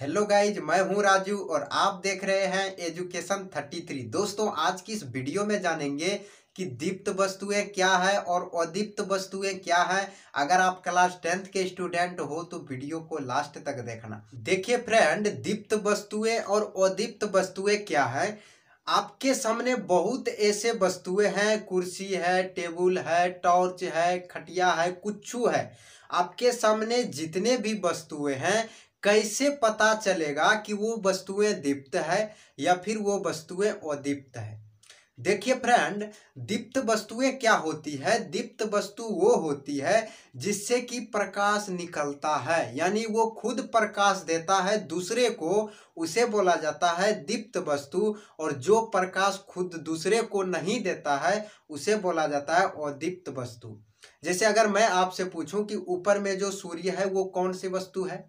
hello guys मैं हूं राजू और आप देख रहे हैं एजुकेशन 33 दोस्तों आज की इस वीडियो में जानेंगे कि दीप्त वस्तुएं क्या है और अदीप्त वस्तुएं क्या है अगर आप क्लास टेंथ के स्टूडेंट हो तो वीडियो को लास्ट तक देखना देखिए फ्रेंड दीप्त वस्तुएं और अदीप्त वस्तुएं क्या है आपके सामने बहुत ऐसे वस्तुएं हैं कुर्सी है टेबल है टॉर्च है खटिया है कुछ है आपके सामने जितने भी वस्तुएं हैं कैसे पता चलेगा कि वो वस्तुएं दीप्त है या फिर वो वस्तुएं अदीप्त है देखिए फ्रेंड दीप्त वस्तुएं क्या होती है दीप्त वस्तु वो होती है जिससे कि प्रकाश निकलता है यानी वो खुद प्रकाश देता है दूसरे को उसे बोला जाता है दीप्त वस्तु और जो प्रकाश खुद दूसरे को नहीं देता है उसे बोला जाता है अदीप्त वस्तु जैसे अगर मैं आपसे पूछूं कि ऊपर में जो सूर्य है वो कौन सी वस्तु है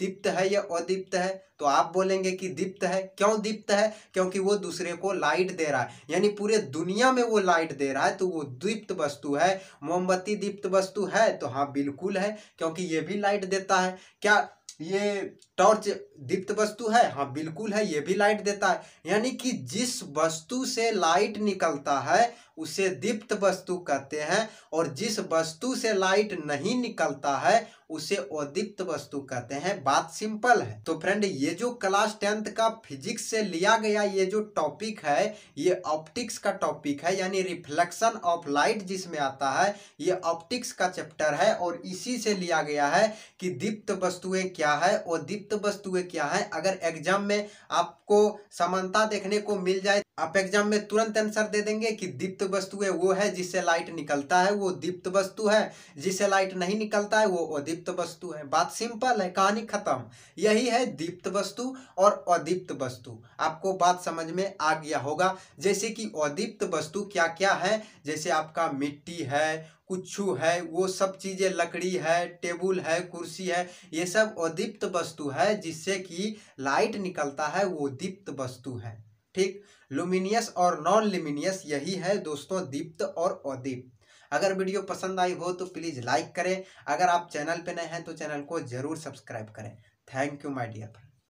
दीप्त है या अदीप्त है तो आप बोलेंगे कि दीप्त है क्यों दीप्त है क्योंकि वो दूसरे को लाइट दे रहा है यानी पूरे दुनिया में वो लाइट दे रहा है तो वो दीप्त वस्तु है मोमबत्ती दीप्त वस्तु है तो हाँ बिल्कुल है क्योंकि ये भी लाइट देता है क्या ये टॉर्च दीप्त वस्तु है हाँ बिल्कुल है ये भी लाइट देता है यानी कि जिस वस्तु से लाइट निकलता है उसे दीप्त वस्तु कहते हैं और जिस वस्तु से लाइट नहीं निकलता है उसे अदीप्त वस्तु कहते हैं बात सिंपल है तो फ्रेंड ये जो क्लास टेंथ का फिजिक्स से लिया गया ये जो टॉपिक है ये ऑप्टिक्स का टॉपिक है यानी रिफ्लेक्शन ऑफ लाइट जिसमें आता है ये ऑप्टिक्स का चैप्टर है और इसी से लिया गया है कि दीप्त वस्तुएं क्या है और दीप्त वस्तुएं क्या है अगर एग्जाम में आपको समानता देखने को मिल जाए आप एग्जाम में तुरंत आंसर दे देंगे कि दीप्त वस्तु है वो है जिससे लाइट निकलता है वो दीप्त वस्तु है जिससे लाइट नहीं निकलता है वो अदीप्त वस्तु है बात सिंपल है कहानी खत्म यही है दीप्त वस्तु और अदीप्त वस्तु आपको बात समझ में आ गया होगा जैसे कि अदीप्त वस्तु क्या क्या है जैसे आपका मिट्टी है कुछ है वो सब चीज़ें लकड़ी है टेबल है कुर्सी है ये सब अदीप्त वस्तु है जिससे कि लाइट निकलता है वो दीप्त वस्तु है ठीक लुमिनियस और नॉन लुमिनियस यही है दोस्तों दीप्त और अदीप्त अगर वीडियो पसंद आई हो तो प्लीज़ लाइक करें अगर आप चैनल पर नए हैं तो चैनल को ज़रूर सब्सक्राइब करें थैंक यू माय डियर